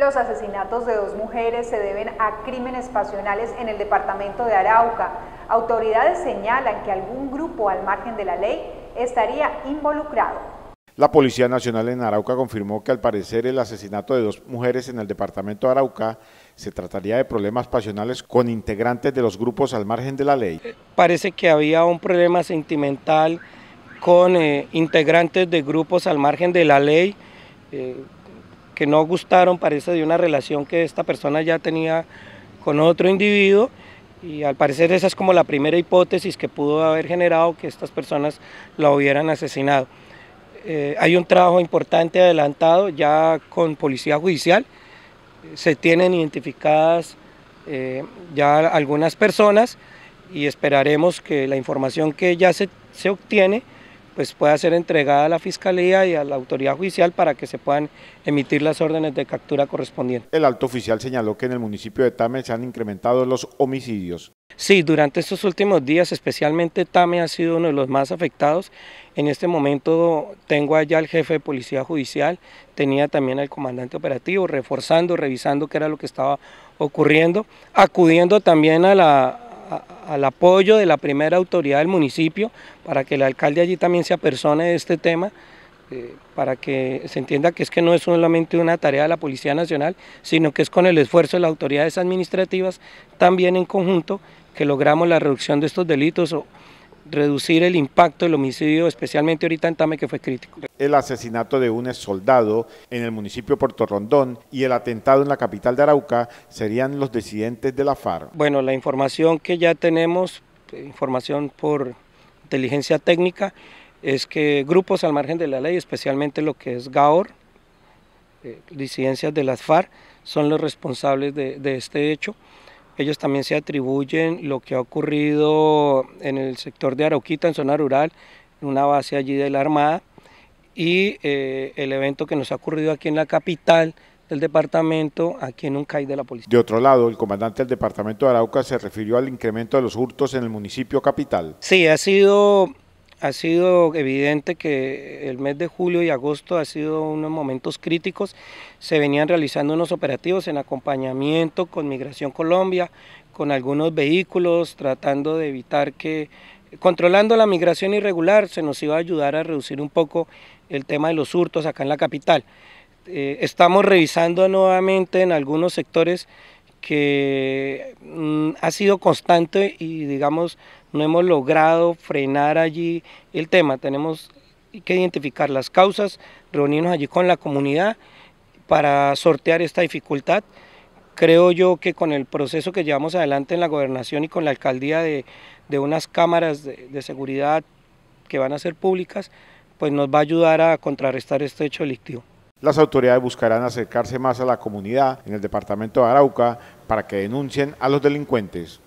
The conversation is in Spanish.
Los asesinatos de dos mujeres se deben a crímenes pasionales en el departamento de Arauca. Autoridades señalan que algún grupo al margen de la ley estaría involucrado. La Policía Nacional en Arauca confirmó que al parecer el asesinato de dos mujeres en el departamento de Arauca se trataría de problemas pasionales con integrantes de los grupos al margen de la ley. Parece que había un problema sentimental con eh, integrantes de grupos al margen de la ley. Eh, que no gustaron, parece, de una relación que esta persona ya tenía con otro individuo y al parecer esa es como la primera hipótesis que pudo haber generado que estas personas la hubieran asesinado. Eh, hay un trabajo importante adelantado ya con policía judicial, se tienen identificadas eh, ya algunas personas y esperaremos que la información que ya se obtiene pues pueda ser entregada a la Fiscalía y a la autoridad judicial para que se puedan emitir las órdenes de captura correspondientes. El alto oficial señaló que en el municipio de Tame se han incrementado los homicidios. Sí, durante estos últimos días, especialmente Tame ha sido uno de los más afectados. En este momento tengo allá al jefe de policía judicial, tenía también al comandante operativo, reforzando, revisando qué era lo que estaba ocurriendo, acudiendo también a la, al apoyo de la primera autoridad del municipio para que el alcalde allí también se apersone de este tema, eh, para que se entienda que es que no es solamente una tarea de la Policía Nacional, sino que es con el esfuerzo de las autoridades administrativas, también en conjunto, que logramos la reducción de estos delitos o, reducir el impacto del homicidio, especialmente ahorita en Tame, que fue crítico. El asesinato de un ex soldado en el municipio de Puerto Rondón y el atentado en la capital de Arauca serían los disidentes de la FARC. Bueno, la información que ya tenemos, información por inteligencia técnica, es que grupos al margen de la ley, especialmente lo que es GAOR, eh, disidencias de las FARC, son los responsables de, de este hecho. Ellos también se atribuyen lo que ha ocurrido en el sector de Arauquita, en zona rural, en una base allí de la Armada, y eh, el evento que nos ha ocurrido aquí en la capital del departamento, aquí en un CAI de la policía. De otro lado, el comandante del departamento de Arauca se refirió al incremento de los hurtos en el municipio capital. Sí, ha sido ha sido evidente que el mes de julio y agosto ha sido unos momentos críticos. Se venían realizando unos operativos en acompañamiento con Migración Colombia, con algunos vehículos, tratando de evitar que, controlando la migración irregular, se nos iba a ayudar a reducir un poco el tema de los hurtos acá en la capital. Eh, estamos revisando nuevamente en algunos sectores que mm, ha sido constante y digamos no hemos logrado frenar allí el tema. Tenemos que identificar las causas, reunirnos allí con la comunidad para sortear esta dificultad. Creo yo que con el proceso que llevamos adelante en la gobernación y con la alcaldía de, unas cámaras de, de seguridad que van a ser públicas, pues nos va a ayudar a contrarrestar este hecho delictivo. Las autoridades buscarán acercarse más a la comunidad en el departamento de Arauca para que denuncien a los delincuentes.